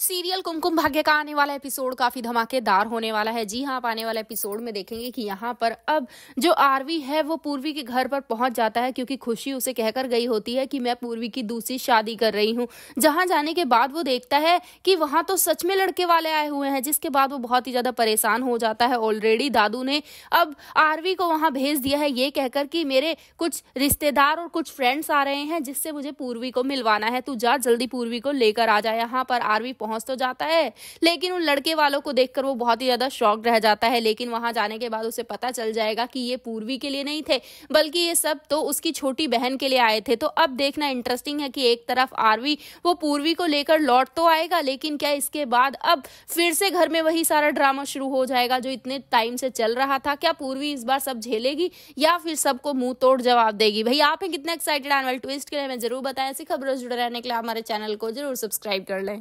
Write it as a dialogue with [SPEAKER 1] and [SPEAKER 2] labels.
[SPEAKER 1] serial कुमकुम भाग्य का आने वाला एपिसोड काफी धमाकेदार होने वाला है जी हाँ आप आने वाले एपिसोड में देखेंगे कि यहाँ पर अब जो आरवी है वो पूर्वी के घर पर पहुंच जाता है क्योंकि खुशी उसे कहकर गई होती है कि मैं पूर्वी की दूसरी शादी कर रही हूँ जहां जाने के बाद वो देखता है कि वहां तो सच में लड़के वाले आए हुए हैं जिसके बाद वो बहुत ही ज्यादा परेशान हो जाता है ऑलरेडी दादू ने अब आरवी को वहां भेज दिया है ये कहकर कि मेरे कुछ रिश्तेदार और कुछ फ्रेंड्स आ रहे हैं जिससे मुझे पूर्वी को मिलवाना है तू जा जल्दी पूर्वी को लेकर आ जाए यहाँ पर आरवी पहुंच तो जाता है लेकिन उन लड़के वालों को देखकर वो बहुत ही ज़्यादा शौक रह जाता है लेकिन वहां जाने के बाद उसे पता चल जाएगा कि ये पूर्वी के लिए नहीं थे बल्कि ये सब तो उसकी छोटी बहन के लिए आए थे तो अब देखना इंटरेस्टिंग है कि एक तरफ आरवी वो पूर्वी को लेकर लौट तो आएगा लेकिन क्या इसके बाद अब फिर से घर में वही सारा ड्रामा शुरू हो जाएगा जो इतने टाइम से चल रहा था क्या पूर्वी इस बार सब झेलेगी या फिर सबको मुंह तोड़ जवाब देगी भाई आप कितना कितने एक्साइटेड एनवल ट्विस्ट के लिए हमें जरूर बताएं ऐसी खबरों से जुड़े रहने के लिए हमारे चैनल को जरूर सब्सक्राइब कर लें